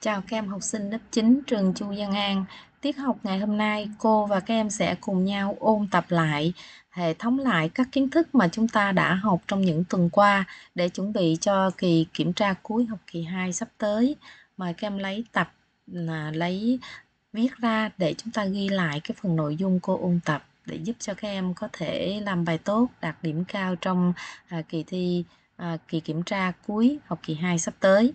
Chào các em học sinh lớp 9 trường Chu Văn An. Tiết học ngày hôm nay, cô và các em sẽ cùng nhau ôn tập lại, hệ thống lại các kiến thức mà chúng ta đã học trong những tuần qua để chuẩn bị cho kỳ kiểm tra cuối học kỳ 2 sắp tới. Mời các em lấy tập, à, lấy viết ra để chúng ta ghi lại cái phần nội dung cô ôn tập để giúp cho các em có thể làm bài tốt, đạt điểm cao trong à, kỳ thi à, kỳ kiểm tra cuối học kỳ 2 sắp tới.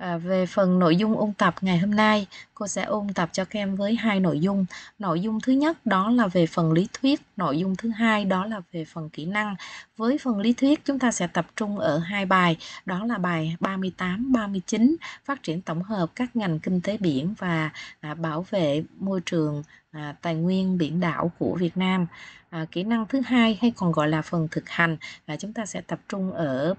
À, về phần nội dung ôn tập ngày hôm nay, cô sẽ ôn tập cho các em với hai nội dung. Nội dung thứ nhất đó là về phần lý thuyết, nội dung thứ hai đó là về phần kỹ năng. Với phần lý thuyết chúng ta sẽ tập trung ở hai bài, đó là bài 38, 39, phát triển tổng hợp các ngành kinh tế biển và à, bảo vệ môi trường à, tài nguyên biển đảo của Việt Nam. À, kỹ năng thứ hai hay còn gọi là phần thực hành, và chúng ta sẽ tập trung ở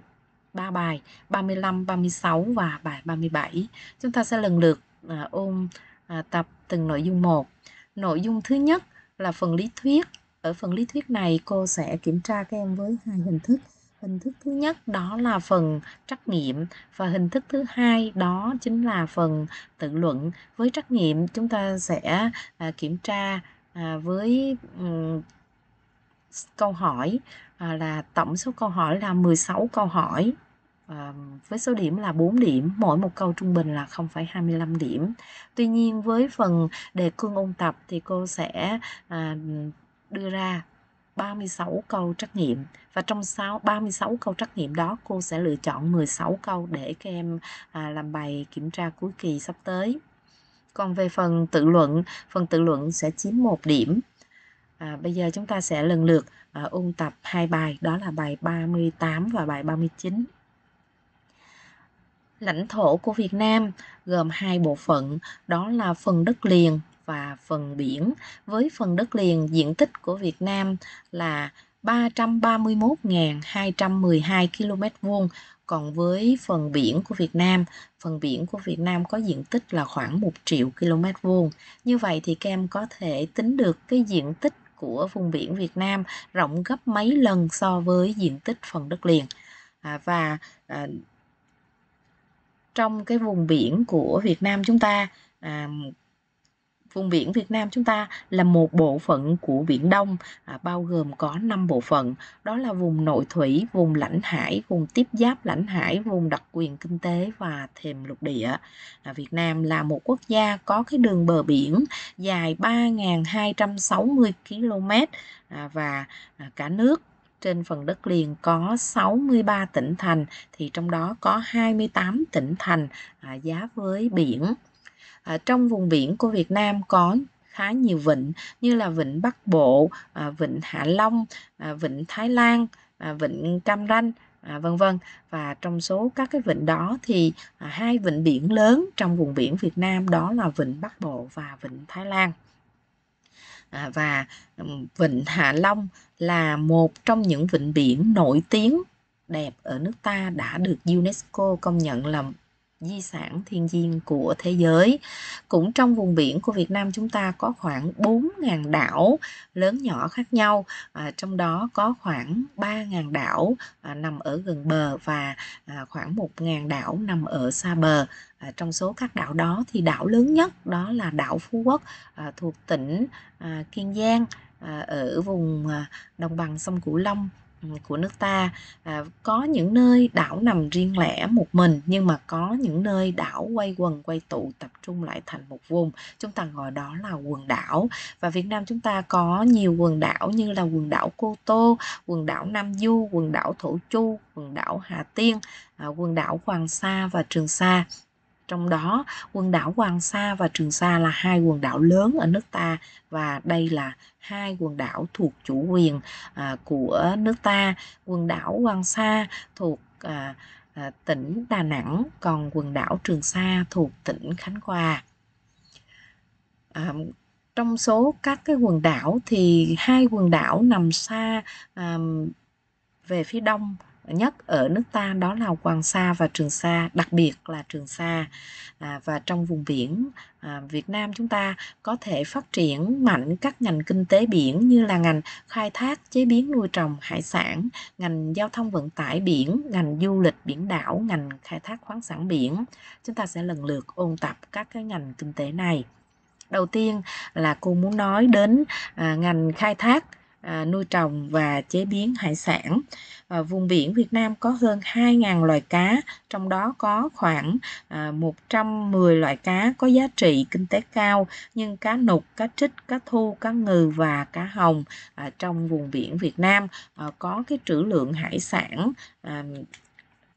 3 bài 35, 36 và bài 37. Chúng ta sẽ lần lượt à, ôn à, tập từng nội dung một. Nội dung thứ nhất là phần lý thuyết. Ở phần lý thuyết này cô sẽ kiểm tra các em với hai hình thức. Hình thức thứ nhất đó là phần trắc nghiệm và hình thức thứ hai đó chính là phần tự luận. Với trắc nghiệm chúng ta sẽ à, kiểm tra à, với um, câu hỏi à, là tổng số câu hỏi là 16 câu hỏi à, với số điểm là 4 điểm, mỗi một câu trung bình là 0,25 điểm. Tuy nhiên với phần đề cương ôn tập thì cô sẽ à, đưa ra 36 câu trắc nghiệm và trong 6 36 câu trắc nghiệm đó cô sẽ lựa chọn 16 câu để các em à, làm bài kiểm tra cuối kỳ sắp tới. Còn về phần tự luận, phần tự luận sẽ chiếm một điểm À, bây giờ chúng ta sẽ lần lượt à, ôn tập hai bài đó là bài 38 và bài 39. Lãnh thổ của Việt Nam gồm hai bộ phận, đó là phần đất liền và phần biển. Với phần đất liền, diện tích của Việt Nam là 331.212 km vuông, còn với phần biển của Việt Nam, phần biển của Việt Nam có diện tích là khoảng 1 triệu km vuông. Như vậy thì các em có thể tính được cái diện tích của vùng biển Việt Nam rộng gấp mấy lần so với diện tích phần đất liền à, và à, trong cái vùng biển của Việt Nam chúng ta à, Vùng biển Việt Nam chúng ta là một bộ phận của Biển Đông à, bao gồm có 5 bộ phận, đó là vùng nội thủy, vùng lãnh hải, vùng tiếp giáp lãnh hải, vùng đặc quyền kinh tế và thềm lục địa. À, Việt Nam là một quốc gia có cái đường bờ biển dài 3.260 km à, và à, cả nước trên phần đất liền có 63 tỉnh thành thì trong đó có 28 tỉnh thành à, giá với biển à, trong vùng biển của Việt Nam có khá nhiều vịnh như là vịnh Bắc Bộ, à, vịnh Hạ Long, à, vịnh Thái Lan, à, vịnh Cam Ranh vân vân và trong số các cái vịnh đó thì hai vịnh biển lớn trong vùng biển Việt Nam đó là vịnh Bắc Bộ và vịnh Thái Lan và vịnh Hạ Long là một trong những vịnh biển nổi tiếng đẹp ở nước ta đã được UNESCO công nhận là di sản thiên nhiên của thế giới. Cũng trong vùng biển của Việt Nam chúng ta có khoảng 4.000 đảo lớn nhỏ khác nhau, à, trong đó có khoảng 3.000 đảo à, nằm ở gần bờ và à, khoảng 1.000 đảo nằm ở xa bờ. À, trong số các đảo đó thì đảo lớn nhất đó là đảo Phú Quốc à, thuộc tỉnh à, Kiên Giang à, ở vùng à, đồng bằng sông Cửu Long của nước ta à, có những nơi đảo nằm riêng lẻ một mình nhưng mà có những nơi đảo quay quần quay tụ tập trung lại thành một vùng chúng ta gọi đó là quần đảo và Việt Nam chúng ta có nhiều quần đảo như là quần đảo Cô Tô quần đảo Nam Du quần đảo Thổ Chu quần đảo Hà Tiên à, quần đảo Hoàng Sa và Trường Sa trong đó quần đảo Hoàng Sa và Trường Sa là hai quần đảo lớn ở nước ta và đây là hai quần đảo thuộc chủ quyền à, của nước ta quần đảo Hoàng Sa thuộc à, à, tỉnh Đà Nẵng còn quần đảo Trường Sa thuộc tỉnh Khánh Hòa à, trong số các cái quần đảo thì hai quần đảo nằm xa à, về phía đông nhất ở nước ta đó là Hoàng Sa và Trường Sa, đặc biệt là Trường Sa à, và trong vùng biển à, Việt Nam chúng ta có thể phát triển mạnh các ngành kinh tế biển như là ngành khai thác, chế biến nuôi trồng hải sản, ngành giao thông vận tải biển, ngành du lịch biển đảo, ngành khai thác khoáng sản biển. Chúng ta sẽ lần lượt ôn tập các cái ngành kinh tế này. Đầu tiên là cô muốn nói đến à, ngành khai thác À, nuôi trồng và chế biến hải sản. À, vùng biển Việt Nam có hơn 2.000 loài cá, trong đó có khoảng à, 110 loại cá có giá trị kinh tế cao như cá nục, cá trích, cá thu, cá ngừ và cá hồng. À, trong vùng biển Việt Nam à, có cái trữ lượng hải sản à,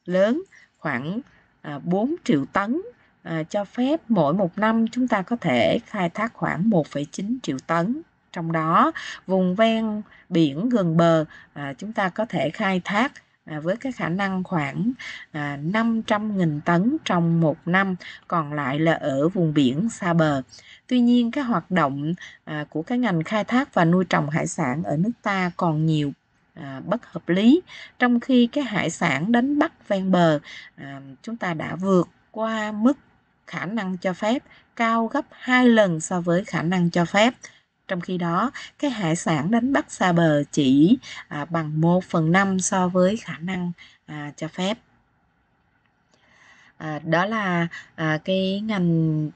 lớn khoảng à, 4 triệu tấn à, cho phép mỗi một năm chúng ta có thể khai thác khoảng 1,9 triệu tấn trong đó vùng ven biển gần bờ à, chúng ta có thể khai thác À, với cái khả năng khoảng à, 500.000 tấn trong một năm, còn lại là ở vùng biển xa bờ. Tuy nhiên, cái hoạt động à, của cái ngành khai thác và nuôi trồng hải sản ở nước ta còn nhiều à, bất hợp lý, trong khi cái hải sản đánh bắt ven bờ à, chúng ta đã vượt qua mức khả năng cho phép cao gấp 2 lần so với khả năng cho phép. Trong khi đó, cái hải sản đánh bắt xa bờ chỉ à, bằng 1 phần 5 so với khả năng à, cho phép. À, đó là à, cái ngành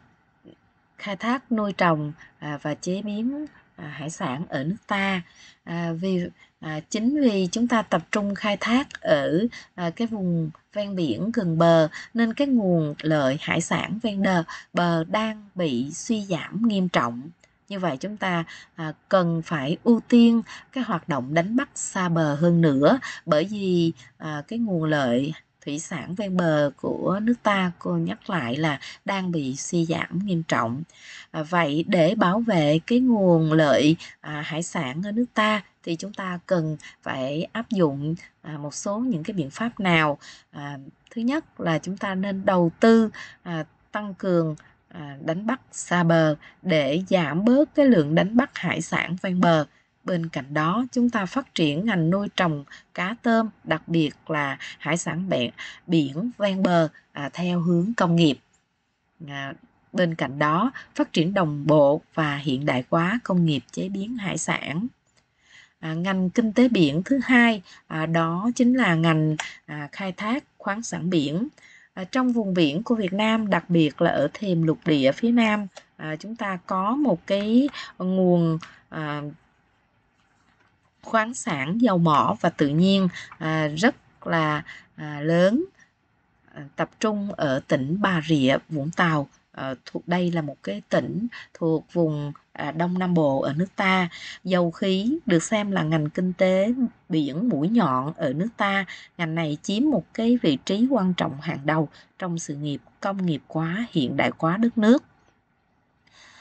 khai thác nuôi trồng à, và chế biến à, hải sản ở nước ta à, vì à, chính vì chúng ta tập trung khai thác ở à, cái vùng ven biển gần bờ nên cái nguồn lợi hải sản ven đờ bờ đang bị suy giảm nghiêm trọng như vậy chúng ta à, cần phải ưu tiên cái hoạt động đánh bắt xa bờ hơn nữa bởi vì à, cái nguồn lợi thủy sản ven bờ của nước ta cô nhắc lại là đang bị suy giảm nghiêm trọng à, vậy để bảo vệ cái nguồn lợi à, hải sản ở nước ta thì chúng ta cần phải áp dụng à, một số những cái biện pháp nào à, thứ nhất là chúng ta nên đầu tư à, tăng cường À, đánh bắt xa bờ để giảm bớt cái lượng đánh bắt hải sản ven bờ bên cạnh đó chúng ta phát triển ngành nuôi trồng cá tôm đặc biệt là hải sản biển, biển ven bờ à, theo hướng công nghiệp à, bên cạnh đó phát triển đồng bộ và hiện đại hóa công nghiệp chế biến hải sản à, ngành kinh tế biển thứ hai à, đó chính là ngành à, khai thác khoáng sản biển Ờ, trong vùng biển của Việt Nam đặc biệt là ở thềm lục địa phía Nam à, chúng ta có một cái nguồn à, khoáng sản dầu mỏ và tự nhiên à, rất là à, lớn à, tập trung ở tỉnh Bà Rịa Vũng Tàu Ờ, thuộc đây là một cái tỉnh thuộc vùng à, Đông Nam Bộ ở nước ta. Dầu khí được xem là ngành kinh tế biển mũi nhọn ở nước ta. Ngành này chiếm một cái vị trí quan trọng hàng đầu trong sự nghiệp công nghiệp hóa, hiện đại hóa đất nước.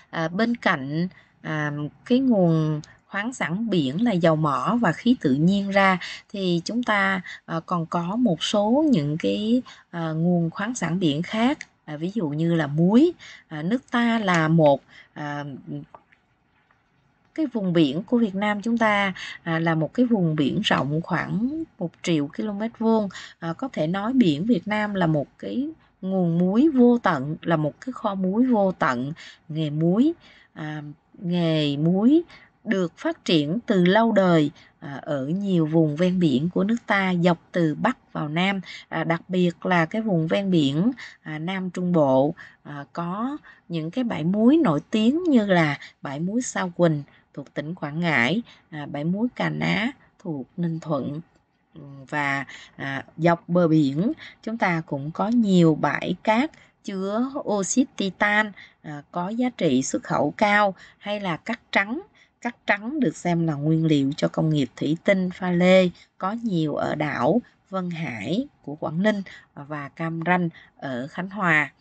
À, bên cạnh à, cái nguồn khoáng sản biển là dầu mỏ và khí tự nhiên ra thì chúng ta à, còn có một số những cái à, nguồn khoáng sản biển khác à, ví dụ như là muối à, nước ta là một à, cái vùng biển của Việt Nam chúng ta à, là một cái vùng biển rộng khoảng 1 triệu km vuông à, có thể nói biển Việt Nam là một cái nguồn muối vô tận là một cái kho muối vô tận nghề muối à, nghề muối được phát triển từ lâu đời à, ở nhiều vùng ven biển của nước ta dọc từ Bắc vào Nam, à, đặc biệt là cái vùng ven biển à, Nam Trung Bộ có những cái bãi muối nổi tiếng như là bãi muối Sao Quỳnh thuộc tỉnh Quảng Ngãi, bãi muối Cà Ná thuộc Ninh Thuận và dọc bờ biển chúng ta cũng có nhiều bãi cát chứa oxit titan có giá trị xuất khẩu cao hay là cát trắng cát trắng được xem là nguyên liệu cho công nghiệp thủy tinh pha lê có nhiều ở đảo Vân Hải của Quảng Ninh và Cam Ranh ở Khánh Hòa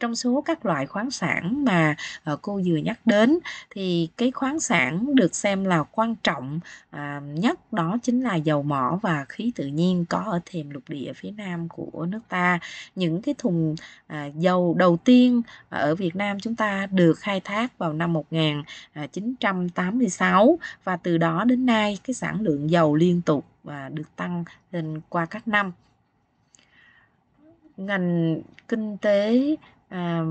trong số các loại khoáng sản mà ờ, cô vừa nhắc đến thì cái khoáng sản được xem là quan trọng à, nhất đó chính là dầu mỏ và khí tự nhiên có ở thềm lục địa phía nam của nước ta những cái thùng à, dầu đầu tiên à, ở Việt Nam chúng ta được khai thác vào năm 1986 và từ đó đến nay cái sản lượng dầu liên tục và được tăng lên qua các năm ngành kinh tế à,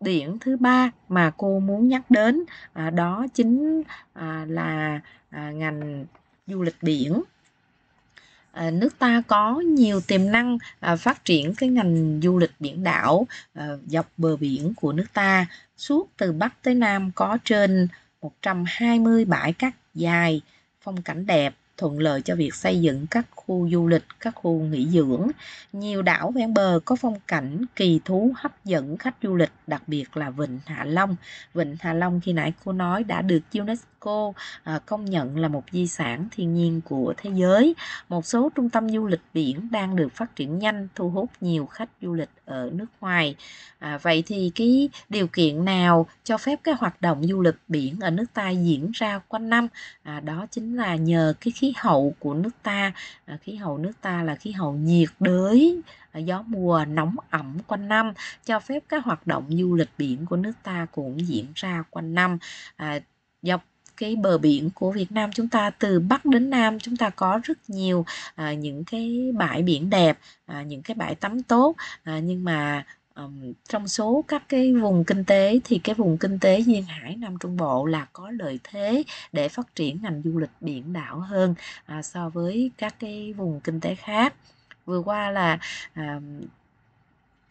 điểm thứ ba mà cô muốn nhắc đến à, đó chính à, là à, ngành du lịch biển À, nước ta có nhiều tiềm năng à, phát triển cái ngành du lịch biển đảo à, dọc bờ biển của nước ta suốt từ Bắc tới Nam có trên 120 bãi cát dài phong cảnh đẹp thuận lợi cho việc xây dựng các khu du lịch, các khu nghỉ dưỡng. Nhiều đảo ven bờ có phong cảnh kỳ thú hấp dẫn khách du lịch, đặc biệt là Vịnh Hạ Long. Vịnh Hạ Long khi nãy cô nói đã được UNESCO à, công nhận là một di sản thiên nhiên của thế giới. Một số trung tâm du lịch biển đang được phát triển nhanh, thu hút nhiều khách du lịch ở nước ngoài. À, vậy thì cái điều kiện nào cho phép cái hoạt động du lịch biển ở nước ta diễn ra quanh năm? À, đó chính là nhờ cái khí khí hậu của nước ta à, khí hậu nước ta là khí hậu nhiệt đới à, gió mùa nóng ẩm quanh năm cho phép các hoạt động du lịch biển của nước ta cũng diễn ra quanh năm à, dọc cái bờ biển của Việt Nam chúng ta từ Bắc đến Nam chúng ta có rất nhiều những cái bãi biển đẹp những cái bãi tắm tốt nhưng mà um, trong số các cái vùng kinh tế thì cái vùng kinh tế duyên hải nam trung bộ là có lợi thế để phát triển ngành du lịch biển đảo hơn à, so với các cái vùng kinh tế khác vừa qua là à,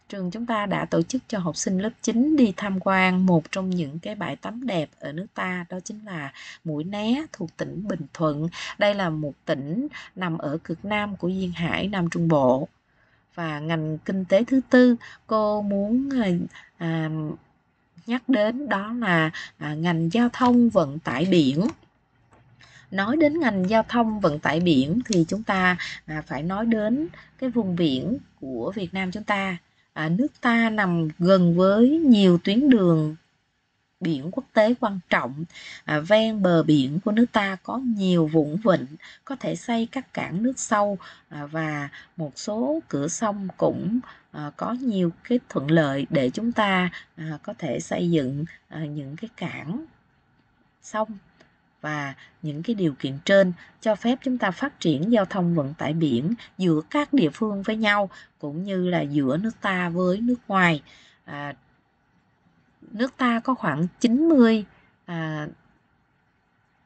trường chúng ta đã tổ chức cho học sinh lớp 9 đi tham quan một trong những cái bãi tắm đẹp ở nước ta đó chính là Mũi Né thuộc tỉnh Bình Thuận. Đây là một tỉnh nằm ở cực nam của duyên hải Nam Trung Bộ và ngành kinh tế thứ tư cô muốn à, à, nhắc đến đó là à, ngành giao thông vận tải biển nói đến ngành giao thông vận tải biển thì chúng ta à, phải nói đến cái vùng biển của Việt Nam chúng ta à, nước ta nằm gần với nhiều tuyến đường biển quốc tế quan trọng à, ven bờ biển của nước ta có nhiều vũng vịnh có thể xây các cảng nước sâu à, và một số cửa sông cũng à, có nhiều cái thuận lợi để chúng ta à, có thể xây dựng à, những cái cảng sông và những cái điều kiện trên cho phép chúng ta phát triển giao thông vận tải biển giữa các địa phương với nhau cũng như là giữa nước ta với nước ngoài à, nước ta có khoảng 90 à,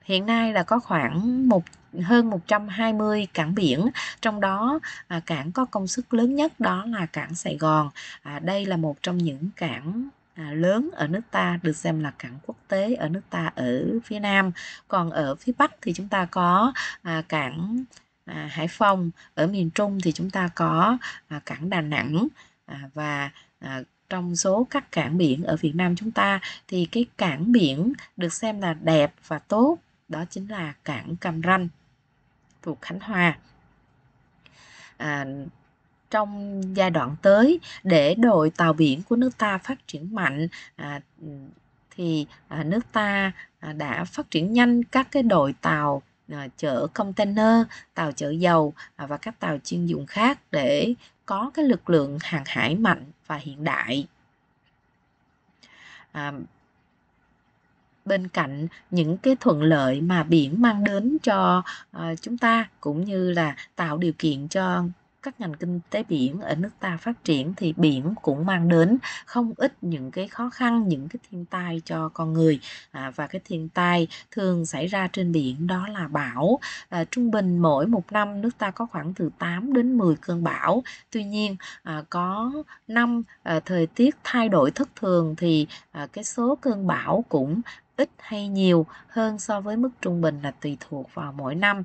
hiện nay là có khoảng một hơn 120 cảng biển trong đó à, cảng có công suất lớn nhất đó là cảng Sài Gòn à, đây là một trong những cảng à, lớn ở nước ta được xem là cảng quốc tế ở nước ta ở phía nam còn ở phía bắc thì chúng ta có à, cảng à, Hải Phòng ở miền Trung thì chúng ta có à, cảng Đà Nẵng à, và à, trong số các cảng biển ở Việt Nam chúng ta thì cái cảng biển được xem là đẹp và tốt đó chính là cảng Cam Ranh thuộc Khánh Hòa. À, trong giai đoạn tới để đội tàu biển của nước ta phát triển mạnh à, thì à, nước ta à, đã phát triển nhanh các cái đội tàu à, chở container, tàu chở dầu à, và các tàu chuyên dụng khác để có cái lực lượng hàng hải mạnh và hiện đại à, bên cạnh những cái thuận lợi mà biển mang đến cho uh, chúng ta cũng như là tạo điều kiện cho các ngành kinh tế biển ở nước ta phát triển thì biển cũng mang đến không ít những cái khó khăn những cái thiên tai cho con người à, và cái thiên tai thường xảy ra trên biển đó là bão à, trung bình mỗi một năm nước ta có khoảng từ 8 đến 10 cơn bão tuy nhiên à, có năm à, thời tiết thay đổi thất thường thì à, cái số cơn bão cũng ít hay nhiều hơn so với mức trung bình là tùy thuộc vào mỗi năm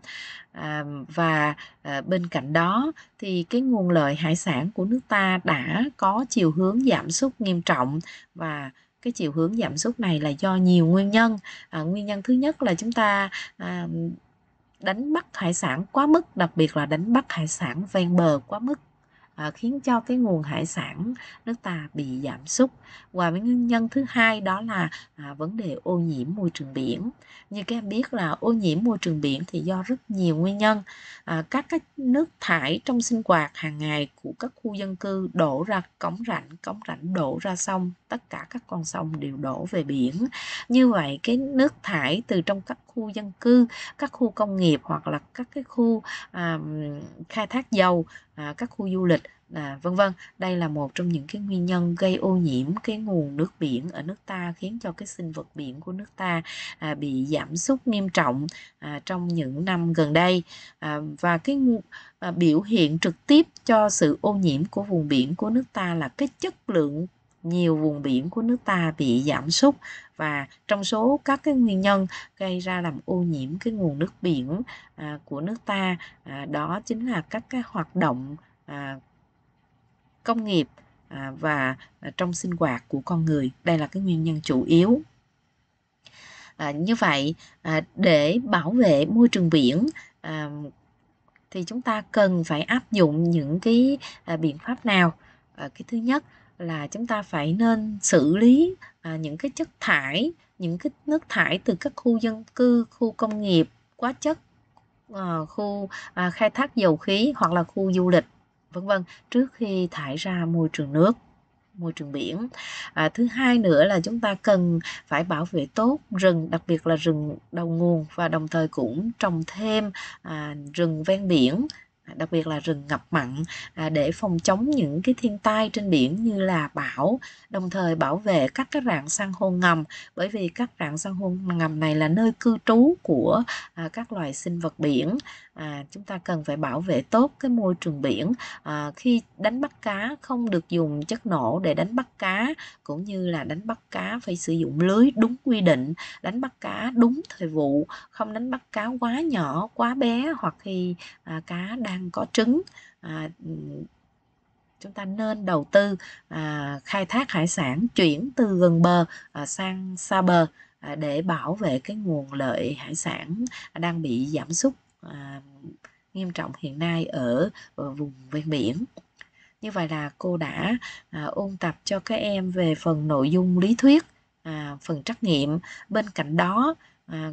à, và à, bên cạnh đó thì cái nguồn lợi hải sản của nước ta đã có chiều hướng giảm sút nghiêm trọng và cái chiều hướng giảm sút này là do nhiều nguyên nhân à, nguyên nhân thứ nhất là chúng ta à, đánh bắt hải sản quá mức đặc biệt là đánh bắt hải sản ven bờ quá mức à, khiến cho cái nguồn hải sản nước ta bị giảm sút và cái nguyên nhân thứ hai đó là à, vấn đề ô nhiễm môi trường biển như các em biết là ô nhiễm môi trường biển thì do rất nhiều nguyên nhân à, các cái nước thải trong sinh hoạt hàng ngày của các khu dân cư đổ ra cống rãnh cống rãnh đổ ra sông tất cả các con sông đều đổ về biển như vậy cái nước thải từ trong các khu dân cư các khu công nghiệp hoặc là các cái khu à, khai thác dầu À, các khu du lịch là vân vân đây là một trong những cái nguyên nhân gây ô nhiễm cái nguồn nước biển ở nước ta khiến cho cái sinh vật biển của nước ta à, bị giảm sút nghiêm trọng à, trong những năm gần đây à, và cái à, biểu hiện trực tiếp cho sự ô nhiễm của vùng biển của nước ta là cái chất lượng nhiều vùng biển của nước ta bị giảm sút và trong số các cái nguyên nhân gây ra làm ô nhiễm cái nguồn nước biển à, của nước ta à, đó chính là các cái hoạt động à, công nghiệp à, và à, trong sinh hoạt của con người đây là cái nguyên nhân chủ yếu à, như vậy à, để bảo vệ môi trường biển à, thì chúng ta cần phải áp dụng những cái à, biện pháp nào à, cái thứ nhất là chúng ta phải nên xử lý à, những cái chất thải những cái nước thải từ các khu dân cư khu công nghiệp quá chất ờ, khu à, khai thác dầu khí hoặc là khu du lịch vân vân trước khi thải ra môi trường nước môi trường biển à, thứ hai nữa là chúng ta cần phải bảo vệ tốt rừng đặc biệt là rừng đầu nguồn và đồng thời cũng trồng thêm à, rừng ven biển đặc biệt là rừng ngập mặn à, để phòng chống những cái thiên tai trên biển như là bão đồng thời bảo vệ các cái rạn san hô ngầm bởi vì các rạn san hô ngầm này là nơi cư trú của à, các loài sinh vật biển à, chúng ta cần phải bảo vệ tốt cái môi trường biển à, khi đánh bắt cá không được dùng chất nổ để đánh bắt cá cũng như là đánh bắt cá phải sử dụng lưới đúng quy định đánh bắt cá đúng thời vụ không đánh bắt cá quá nhỏ quá bé hoặc khi à, cá đang đang có trứng à, chúng ta nên đầu tư à, khai thác hải sản chuyển từ gần bờ à, sang xa bờ à, để bảo vệ cái nguồn lợi hải sản đang bị giảm sút à, nghiêm trọng hiện nay ở, ở vùng ven biển như vậy là cô đã à, ôn tập cho các em về phần nội dung lý thuyết à, phần trắc nghiệm bên cạnh đó à,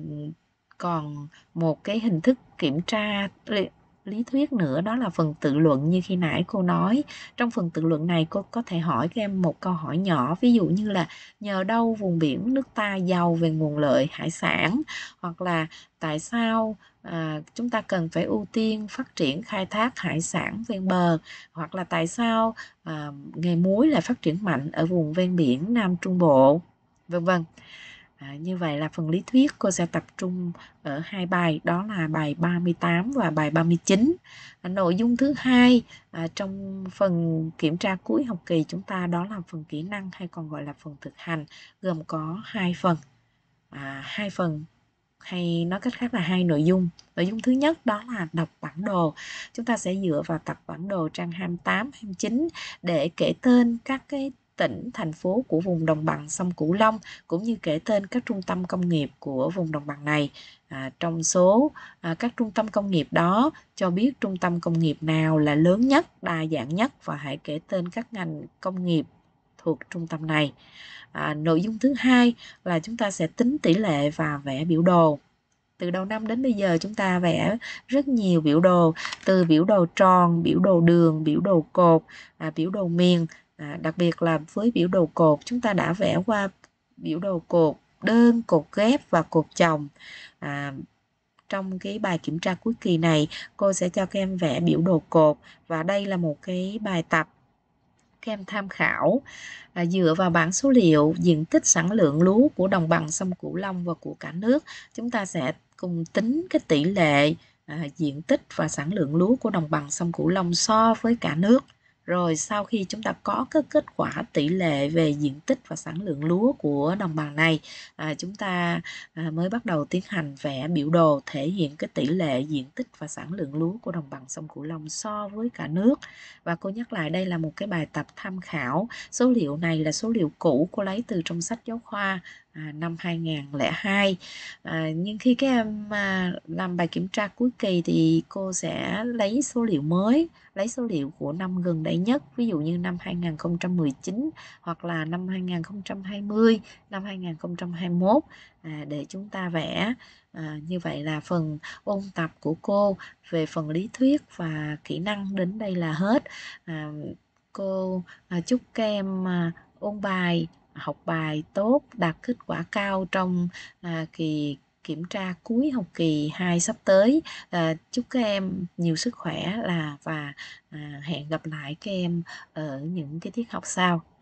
còn một cái hình thức kiểm tra lý thuyết nữa đó là phần tự luận như khi nãy cô nói trong phần tự luận này cô có thể hỏi các em một câu hỏi nhỏ ví dụ như là nhờ đâu vùng biển nước ta giàu về nguồn lợi hải sản hoặc là tại sao à, chúng ta cần phải ưu tiên phát triển khai thác hải sản ven bờ hoặc là tại sao à, nghề muối lại phát triển mạnh ở vùng ven biển nam trung bộ vân vân À, như vậy là phần lý thuyết cô sẽ tập trung ở hai bài đó là bài 38 và bài 39. À, nội dung thứ hai à, trong phần kiểm tra cuối học kỳ chúng ta đó là phần kỹ năng hay còn gọi là phần thực hành gồm có hai phần. À, hai phần hay nói cách khác là hai nội dung. Nội dung thứ nhất đó là đọc bản đồ. Chúng ta sẽ dựa vào tập bản đồ trang 28, 29 để kể tên các cái tỉnh, thành phố của vùng đồng bằng sông Cửu Long cũng như kể tên các trung tâm công nghiệp của vùng đồng bằng này. À, trong số à, các trung tâm công nghiệp đó cho biết trung tâm công nghiệp nào là lớn nhất, đa dạng nhất và hãy kể tên các ngành công nghiệp thuộc trung tâm này. À, nội dung thứ hai là chúng ta sẽ tính tỷ lệ và vẽ biểu đồ từ đầu năm đến bây giờ chúng ta vẽ rất nhiều biểu đồ từ biểu đồ tròn biểu đồ đường biểu đồ cột à, biểu đồ miền à, đặc biệt là với biểu đồ cột chúng ta đã vẽ qua biểu đồ cột đơn cột ghép và cột chồng à, trong cái bài kiểm tra cuối kỳ này cô sẽ cho các em vẽ biểu đồ cột và đây là một cái bài tập các em tham khảo à, dựa vào bảng số liệu diện tích sản lượng lúa của đồng bằng sông cửu long và của cả nước chúng ta sẽ cùng tính cái tỷ lệ à, diện tích và sản lượng lúa của đồng bằng sông cửu long so với cả nước rồi sau khi chúng ta có cái kết quả tỷ lệ về diện tích và sản lượng lúa của đồng bằng này à, chúng ta à, mới bắt đầu tiến hành vẽ biểu đồ thể hiện cái tỷ lệ diện tích và sản lượng lúa của đồng bằng sông cửu long so với cả nước và cô nhắc lại đây là một cái bài tập tham khảo số liệu này là số liệu cũ cô lấy từ trong sách giáo khoa À, năm 2002 à, nhưng khi các em à, làm bài kiểm tra cuối kỳ thì cô sẽ lấy số liệu mới lấy số liệu của năm gần đây nhất ví dụ như năm 2019 hoặc là năm 2020 năm 2021 à, để chúng ta vẽ à, như vậy là phần ôn tập của cô về phần lý thuyết và kỹ năng đến đây là hết à, cô à, chúc các em à, ôn bài học bài tốt, đạt kết quả cao trong à, kỳ kiểm tra cuối học kỳ 2 sắp tới. À, chúc các em nhiều sức khỏe là và à, hẹn gặp lại các em ở những cái tiết học sau.